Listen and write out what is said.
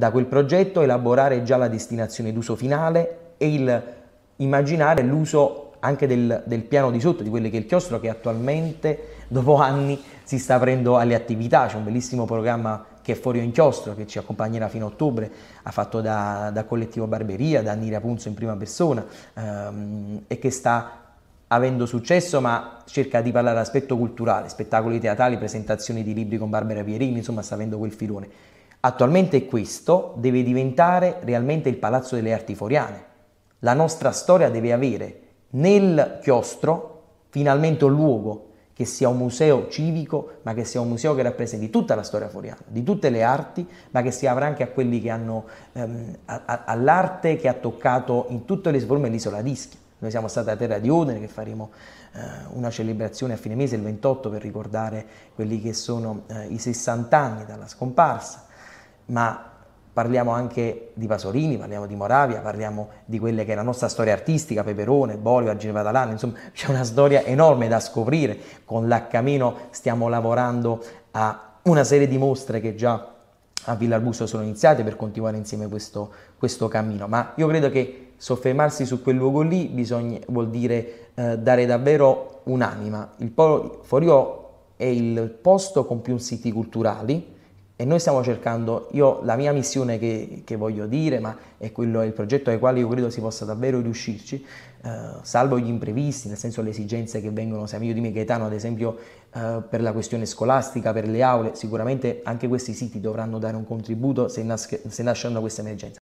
Da quel progetto elaborare già la destinazione d'uso finale e il immaginare l'uso anche del, del, piano di sotto, di quello che è il chiostro che attualmente dopo anni si sta aprendo alle attività, c'è un bellissimo programma che è fuori Forio Inchiostro che ci accompagnerà fino a ottobre, ha fatto da, da Collettivo Barberia, da Nira Punzo in prima persona ehm, e che sta avendo successo, ma cerca di parlare aspetto culturale, spettacoli teatrali, presentazioni di libri con Barbara Pierini, insomma sta avendo quel filone. Attualmente questo deve diventare realmente il Palazzo delle Arti Foriane. La nostra storia deve avere nel chiostro finalmente un luogo che sia un museo civico, ma che sia un museo che rappresenti tutta la storia foriana, di tutte le arti, ma che si avrà anche a quelli che hanno ehm, a, a, all'arte che ha toccato in tutte le forme l'isola d'Ischia. Noi siamo stati a Terra di Udine, che faremo eh, una celebrazione a fine mese, il 28, per ricordare quelli che sono eh, i 60 anni dalla scomparsa ma parliamo anche di Pasolini, parliamo di Moravia, parliamo di quella che è la nostra storia artistica, Peperone, Bolio, Agile Catalano, insomma c'è una storia enorme da scoprire. Con l'Accamino stiamo lavorando a una serie di mostre che già a Villa Arbusto sono iniziate per continuare insieme questo, questo cammino, ma io credo che soffermarsi su quel luogo lì bisogna, vuol dire eh, dare davvero un'anima. Il Polo Forio è il posto con più siti culturali, e noi stiamo cercando, io la mia missione che, che voglio dire, ma è quello, è il progetto ai quali io credo si possa davvero riuscirci, eh, salvo gli imprevisti, nel senso le esigenze che vengono, sai io di me Gaetano, ad esempio eh, per la questione scolastica, per le aule, sicuramente anche questi siti dovranno dare un contributo se, nas- se nasceranno queste emergenze.